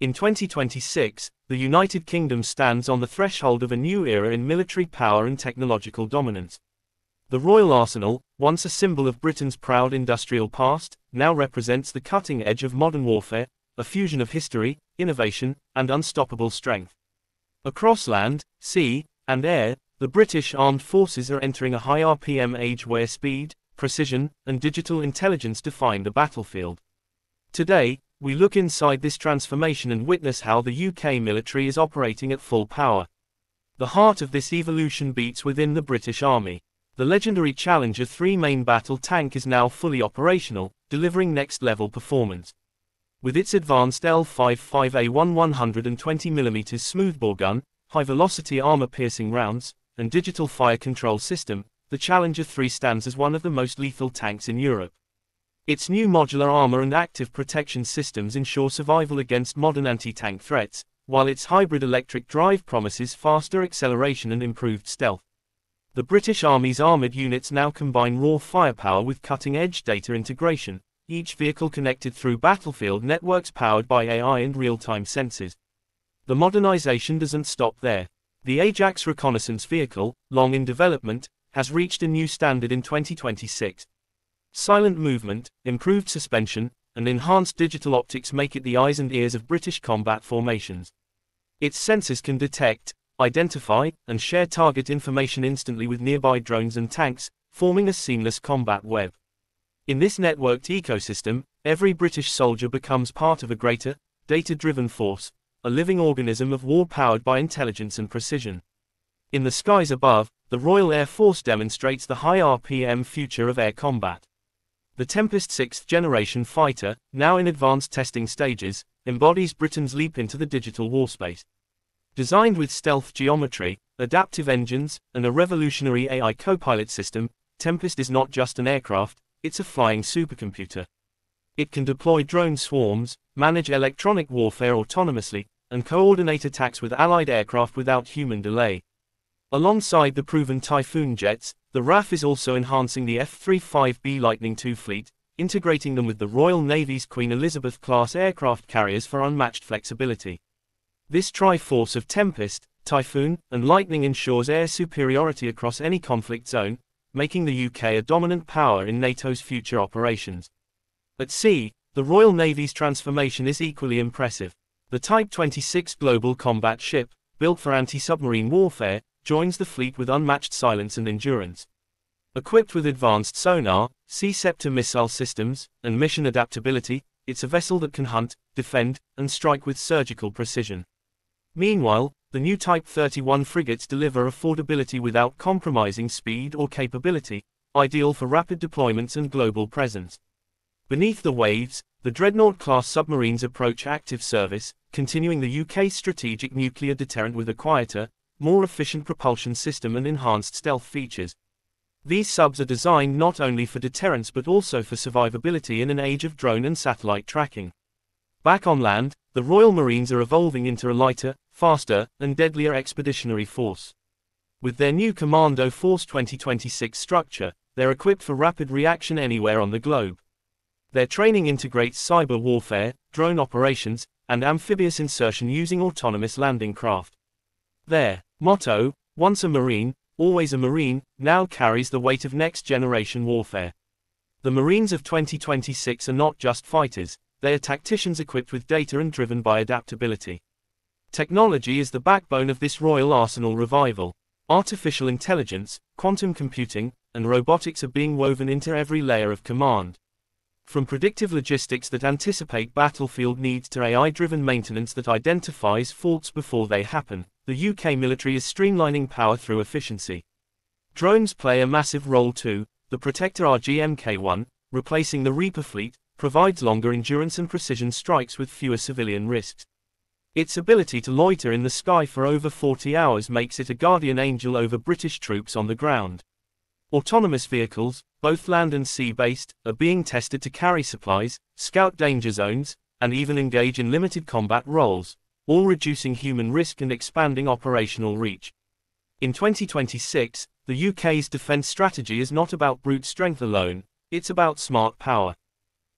In 2026, the United Kingdom stands on the threshold of a new era in military power and technological dominance. The Royal Arsenal, once a symbol of Britain's proud industrial past, now represents the cutting edge of modern warfare, a fusion of history, innovation, and unstoppable strength. Across land, sea, and air, the British armed forces are entering a high RPM age where speed, precision, and digital intelligence define the battlefield. Today, we look inside this transformation and witness how the UK military is operating at full power. The heart of this evolution beats within the British Army. The legendary Challenger 3 main battle tank is now fully operational, delivering next-level performance. With its advanced L55A1 120mm smoothbore gun, high-velocity armor-piercing rounds, and digital fire control system, the Challenger 3 stands as one of the most lethal tanks in Europe. Its new modular armor and active protection systems ensure survival against modern anti-tank threats, while its hybrid electric drive promises faster acceleration and improved stealth. The British Army's armoured units now combine raw firepower with cutting-edge data integration, each vehicle connected through battlefield networks powered by AI and real-time sensors. The modernization doesn't stop there. The Ajax reconnaissance vehicle, long in development, has reached a new standard in 2026, Silent movement, improved suspension, and enhanced digital optics make it the eyes and ears of British combat formations. Its sensors can detect, identify, and share target information instantly with nearby drones and tanks, forming a seamless combat web. In this networked ecosystem, every British soldier becomes part of a greater, data driven force, a living organism of war powered by intelligence and precision. In the skies above, the Royal Air Force demonstrates the high RPM future of air combat. The Tempest sixth-generation fighter, now in advanced testing stages, embodies Britain's leap into the digital warspace. Designed with stealth geometry, adaptive engines, and a revolutionary AI co-pilot system, Tempest is not just an aircraft, it's a flying supercomputer. It can deploy drone swarms, manage electronic warfare autonomously, and coordinate attacks with allied aircraft without human delay. Alongside the proven Typhoon jets, the RAF is also enhancing the F-35B Lightning II fleet, integrating them with the Royal Navy's Queen Elizabeth-class aircraft carriers for unmatched flexibility. This triforce of Tempest, Typhoon, and Lightning ensures air superiority across any conflict zone, making the UK a dominant power in NATO's future operations. At sea, the Royal Navy's transformation is equally impressive. The Type 26 Global Combat Ship, built for anti-submarine warfare, joins the fleet with unmatched silence and endurance. Equipped with advanced sonar, Sea Scepter missile systems, and mission adaptability, it's a vessel that can hunt, defend, and strike with surgical precision. Meanwhile, the new Type 31 frigates deliver affordability without compromising speed or capability, ideal for rapid deployments and global presence. Beneath the waves, the Dreadnought class submarines approach active service, continuing the UK's strategic nuclear deterrent with a quieter, more efficient propulsion system and enhanced stealth features. These subs are designed not only for deterrence but also for survivability in an age of drone and satellite tracking. Back on land, the Royal Marines are evolving into a lighter, faster, and deadlier expeditionary force. With their new Commando Force 2026 structure, they're equipped for rapid reaction anywhere on the globe. Their training integrates cyber warfare, drone operations, and amphibious insertion using autonomous landing craft. There. Motto, once a Marine, always a Marine, now carries the weight of next generation warfare. The Marines of 2026 are not just fighters, they are tacticians equipped with data and driven by adaptability. Technology is the backbone of this Royal Arsenal revival. Artificial intelligence, quantum computing, and robotics are being woven into every layer of command. From predictive logistics that anticipate battlefield needs to AI driven maintenance that identifies faults before they happen, the UK military is streamlining power through efficiency. Drones play a massive role too, the Protector RGMK-1, replacing the Reaper fleet, provides longer endurance and precision strikes with fewer civilian risks. Its ability to loiter in the sky for over 40 hours makes it a guardian angel over British troops on the ground. Autonomous vehicles, both land and sea-based, are being tested to carry supplies, scout danger zones, and even engage in limited combat roles, all reducing human risk and expanding operational reach. In 2026, the UK's defence strategy is not about brute strength alone, it's about smart power.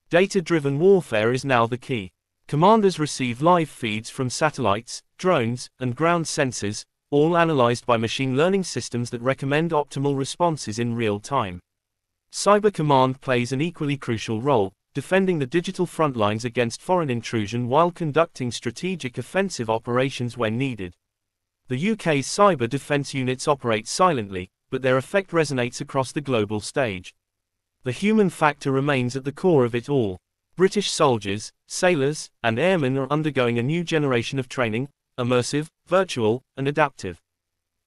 Data driven warfare is now the key. Commanders receive live feeds from satellites, drones, and ground sensors, all analyzed by machine learning systems that recommend optimal responses in real time. Cyber Command plays an equally crucial role, defending the digital frontlines against foreign intrusion while conducting strategic offensive operations when needed. The UK's cyber defence units operate silently, but their effect resonates across the global stage. The human factor remains at the core of it all. British soldiers, sailors, and airmen are undergoing a new generation of training, immersive, virtual, and adaptive.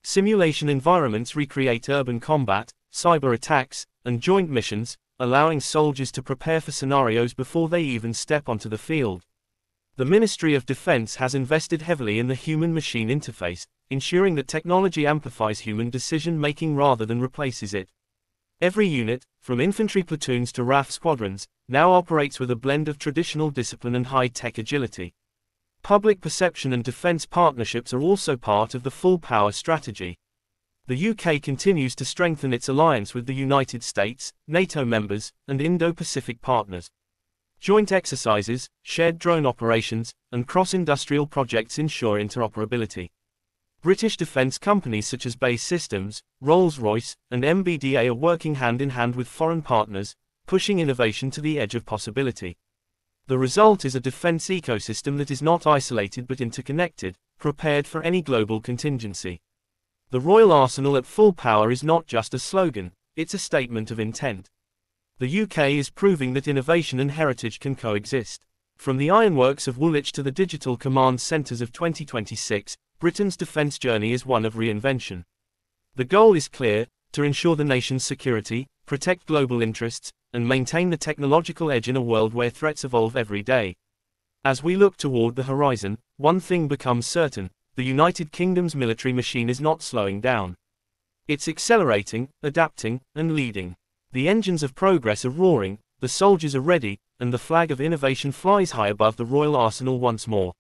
Simulation environments recreate urban combat, cyber attacks, and joint missions, allowing soldiers to prepare for scenarios before they even step onto the field. The Ministry of Defense has invested heavily in the human machine interface, ensuring that technology amplifies human decision making rather than replaces it. Every unit, from infantry platoons to RAF squadrons, now operates with a blend of traditional discipline and high tech agility. Public perception and defense partnerships are also part of the full power strategy the UK continues to strengthen its alliance with the United States, NATO members, and Indo Pacific partners. Joint exercises, shared drone operations, and cross industrial projects ensure interoperability. British defence companies such as Bay Systems, Rolls Royce, and MBDA are working hand in hand with foreign partners, pushing innovation to the edge of possibility. The result is a defence ecosystem that is not isolated but interconnected, prepared for any global contingency. The Royal Arsenal at full power is not just a slogan, it's a statement of intent. The UK is proving that innovation and heritage can coexist. From the ironworks of Woolwich to the digital command centres of 2026, Britain's defence journey is one of reinvention. The goal is clear to ensure the nation's security, protect global interests, and maintain the technological edge in a world where threats evolve every day. As we look toward the horizon, one thing becomes certain the United Kingdom's military machine is not slowing down. It's accelerating, adapting, and leading. The engines of progress are roaring, the soldiers are ready, and the flag of innovation flies high above the Royal Arsenal once more.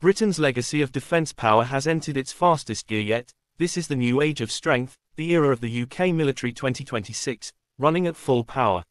Britain's legacy of defence power has entered its fastest gear yet, this is the new age of strength, the era of the UK military 2026, running at full power.